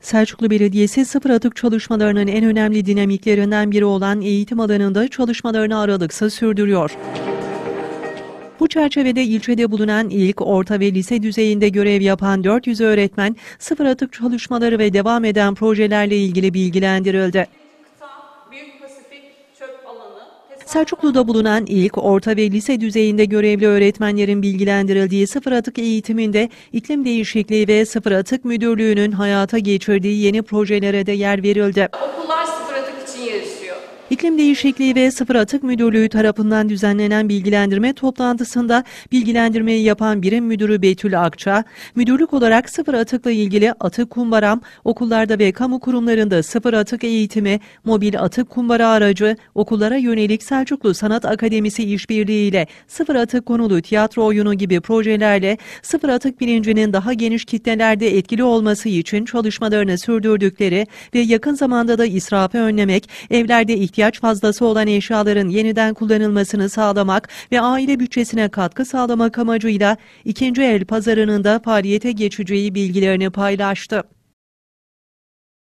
Selçuklu Belediyesi sıfır atık çalışmalarının en önemli dinamiklerinden biri olan eğitim alanında çalışmalarını aralıksız sürdürüyor. Bu çerçevede ilçede bulunan ilk, orta ve lise düzeyinde görev yapan 400 öğretmen sıfır atık çalışmaları ve devam eden projelerle ilgili bilgilendirildi. Selçuklu'da bulunan ilk, orta ve lise düzeyinde görevli öğretmenlerin bilgilendirildiği sıfır atık eğitiminde iklim değişikliği ve sıfır atık müdürlüğünün hayata geçirdiği yeni projelere de yer verildi. İklim Değişikliği ve Sıfır Atık Müdürlüğü tarafından düzenlenen bilgilendirme toplantısında bilgilendirmeyi yapan birim müdürü Betül Akça, müdürlük olarak sıfır atıkla ilgili atık kumbaram, okullarda ve kamu kurumlarında sıfır atık eğitimi, mobil atık kumbara aracı, okullara yönelik Selçuklu Sanat Akademisi işbirliğiyle sıfır atık konulu tiyatro oyunu gibi projelerle sıfır atık bilincinin daha geniş kitlelerde etkili olması için çalışmalarını sürdürdükleri ve yakın zamanda da israfı önlemek, evlerde ihtiyaç ihtiyaç fazlası olan eşyaların yeniden kullanılmasını sağlamak ve aile bütçesine katkı sağlamak amacıyla ikinci el pazarının da faaliyete geçeceği bilgilerini paylaştı.